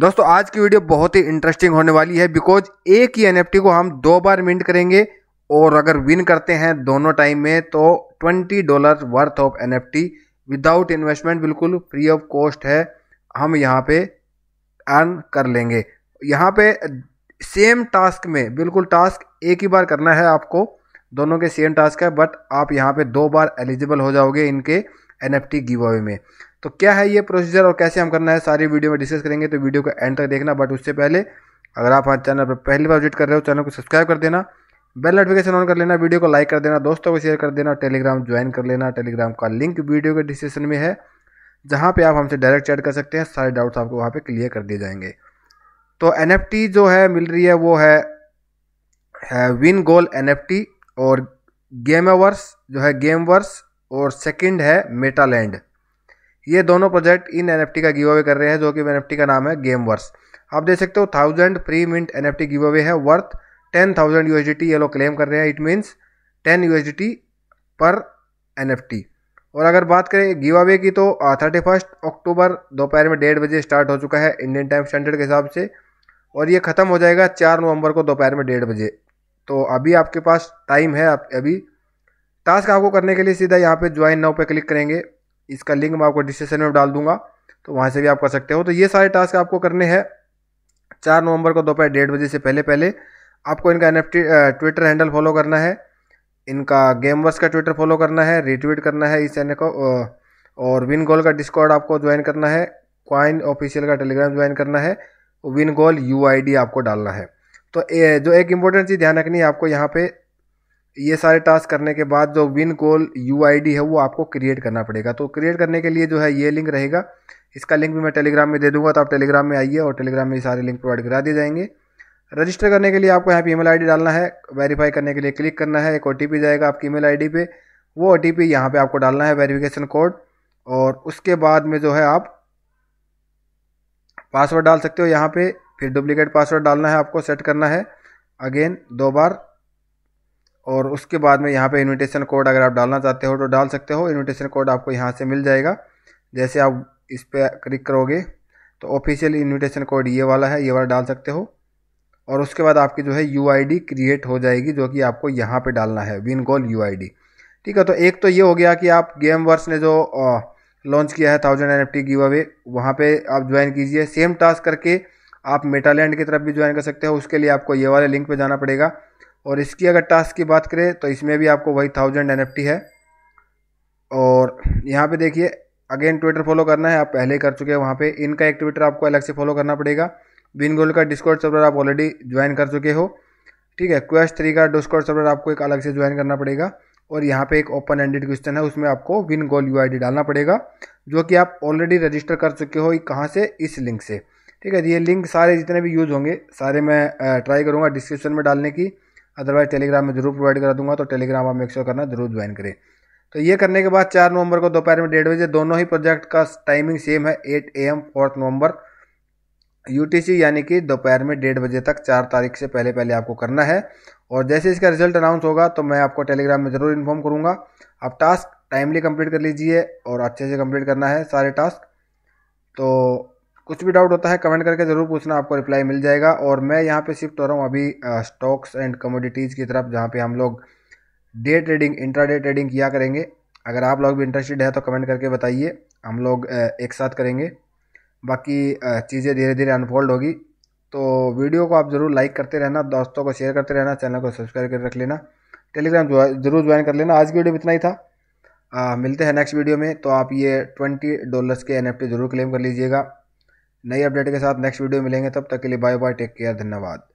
दोस्तों आज की वीडियो बहुत ही इंटरेस्टिंग होने वाली है बिकॉज एक ही एनएफटी को हम दो बार मिंट करेंगे और अगर विन करते हैं दोनों टाइम में तो twenty dollar worth of NFT without investment बिल्कुल फ्री ऑफ कॉस्ट है हम यहाँ पे अर्न कर लेंगे यहाँ पे सेम टास्क में बिल्कुल टास्क एक ही बार करना है आपको दोनों के सेम टास्क है बट आप यहाँ पे दो बार एलिजिबल हो जाओगे इनके N F T give away में तो क्या है ये प्रोसीजर और कैसे हम करना है सारी वीडियो में डिस्कस करेंगे तो वीडियो को एंड तक देखना बट उससे पहले अगर आप हमारे चैनल पर पहली बार विजिट कर रहे हो चैनल को सब्सक्राइब कर देना बेल नोटिफिकेशन ऑन कर लेना वीडियो को लाइक कर देना दोस्तों को शेयर कर देना टेलीग्राम ज्वाइन कर लेना टेलीग्राम का लिंक वीडियो के डिस्क्रिप्शन में है जहाँ पे आप हमसे डायरेक्ट चैट कर सकते हैं सारे डाउट्स आपको वहाँ पे क्लियर कर दिए जाएंगे तो एन जो है मिल रही है वो है, है विन गोल एन और गेमावर्स जो है गेमवर्स और सेकंड है मेटालैंड ये दोनों प्रोजेक्ट इन एन का गिव अवे कर रहे हैं जो कि एन का नाम है गेमवर्स आप देख सकते हो thousand pre mint N give away है वर्थ टेन थाउजेंड यू ये लोग क्लेम कर रहे हैं it means ten U per N और अगर बात करें गिव अवे की तो थर्टी फर्स्ट अक्टूबर दोपहर में डेढ़ बजे स्टार्ट हो चुका है इंडियन टाइम स्टैंडर्ड के हिसाब से और ये ख़त्म हो जाएगा चार नवंबर को दोपहर में डेढ़ बजे तो अभी आपके पास टाइम है आप अभी टास्क आपको करने के लिए सीधा यहाँ पे ज्वाइन नाउ पे क्लिक करेंगे इसका लिंक मैं आपको डिस्क्रिप्शन में डाल दूंगा तो वहाँ से भी आप कर सकते हो तो ये सारे टास्क आपको करने हैं चार नवंबर को दोपहर डेढ़ बजे से पहले पहले आपको इनका एन ट्विटर हैंडल फॉलो करना है इनका गेमवर्स का ट्विटर फॉलो करना है रिट्वीट करना है इस चैनल को और विन गोल का डिस्कॉर्ड आपको ज्वाइन करना है क्वाइन ऑफिशियल का टेलीग्राम ज्वाइन करना है विन गोल यू आपको डालना है तो ए, जो एक इम्पोर्टेंट चीज़ ध्यान रखनी है आपको यहाँ पे ये सारे टास्क करने के बाद जो विन कॉल यू है वो आपको क्रिएट करना पड़ेगा तो क्रिएट करने के लिए जो है ये लिंक रहेगा इसका लिंक भी मैं टेलीग्राम में दे दूंगा तो आप टेलीग्राम में आइए और टेलीग्राम में ये सारे लिंक प्रोवाइड करा दिए जाएंगे रजिस्टर करने के लिए आपको यहाँ पे ईमेल आईडी डालना है वेरीफाई करने के लिए क्लिक करना है एक ओ जाएगा आपकी ईमेल आईडी पे वो ओ टी पी यहाँ पर आपको डालना है वेरिफिकेशन कोड और उसके बाद में जो है आप पासवर्ड डाल सकते हो यहाँ पे फिर डुप्लीकेट पासवर्ड डालना है आपको सेट करना है अगेन दो बार और उसके बाद में यहाँ पे इनविटेशन कोड अगर आप डालना चाहते हो तो डाल सकते हो इनविटेशन कोड आपको यहाँ से मिल जाएगा जैसे आप इस पर क्लिक करोगे तो ऑफिशियल इनविटेशन कोड ये वाला है ये वाला डाल सकते हो और उसके बाद आपकी जो है यू क्रिएट हो जाएगी जो कि आपको यहाँ पर डालना है विन गोल यू ठीक है तो एक तो ये हो गया कि आप गेम वर्स ने जो लॉन्च किया है thousand N F T give away वहाँ पर आप ज्वाइन कीजिए सेम टास्क करके आप मेटालैंड की तरफ भी ज्वाइन कर सकते हो उसके लिए आपको ये वाले लिंक पे जाना पड़ेगा और इसकी अगर टास्क की बात करें तो इसमें भी आपको वही थाउजेंड एन है और यहाँ पे देखिए अगेन ट्विटर फॉलो करना है आप पहले ही कर चुके हैं वहाँ पे इनका एक ट्विटर आपको अलग से फॉलो करना पड़ेगा बिन गोल का डिस्कॉर्ड सर्वर आप ऑलरेडी ज्वाइन कर चुके हो ठीक है क्वेश्चन थ्री का डिस्कॉर्ड सर्वर आपको एक अलग से ज्वाइन करना पड़ेगा और यहाँ पे एक ओपन एंडेड क्वेश्चन है उसमें आपको विन गोल यू डालना पड़ेगा जो कि आप ऑलरेडी रजिस्टर कर चुके हो कहाँ से इस लिंक से ठीक है ये लिंक सारे जितने भी यूज़ होंगे सारे मैं ट्राई करूँगा डिस्क्रिप्शन में डालने की अदरवाइज टेलीग्राम में जरूर प्रोवाइड करा दूंगा तो टेलीग्राम आप मेक्श्योर करना जरूर ज्वाइन करें तो ये करने के बाद चार नवंबर को दोपहर में डेढ़ बजे दोनों ही प्रोजेक्ट का टाइमिंग सेम है eight A M fourth November UTC यानी कि दोपहर में डेढ़ बजे तक चार तारीख से पहले पहले आपको करना है और जैसे इसका रिजल्ट अनाउंस होगा तो मैं आपको टेलीग्राम में ज़रूर इन्फॉर्म करूँगा आप टास्क टाइमली कम्प्लीट कर लीजिए और अच्छे से कम्प्लीट करना है सारे टास्क तो कुछ भी डाउट होता है कमेंट करके ज़रूर पूछना आपको रिप्लाई मिल जाएगा और मैं यहाँ पे शिफ्ट हो रहा हूँ अभी स्टॉक्स एंड कमोडिटीज़ की तरफ जहाँ पे हम लोग day trading intraday trading किया करेंगे अगर आप लोग भी इंटरेस्टेड है तो कमेंट करके बताइए हम लोग एक साथ करेंगे बाकी चीज़ें धीरे धीरे अनफोल्ड होगी तो वीडियो को आप ज़रूर लाइक करते रहना दोस्तों को शेयर करते रहना चैनल को सब्सक्राइब कर रख लेना टेलीग्राम ज़रूर ज्वाइन कर लेना आज की वीडियो में इतना ही था आ, मिलते हैं नेक्स्ट वीडियो में तो आप ये ट्वेंटी डॉलर्स के एन ज़रूर क्लेम कर लीजिएगा नई अपडेट के साथ नेक्स्ट वीडियो मिलेंगे तब तक के लिए बाय बाय टेक केयर धन्यवाद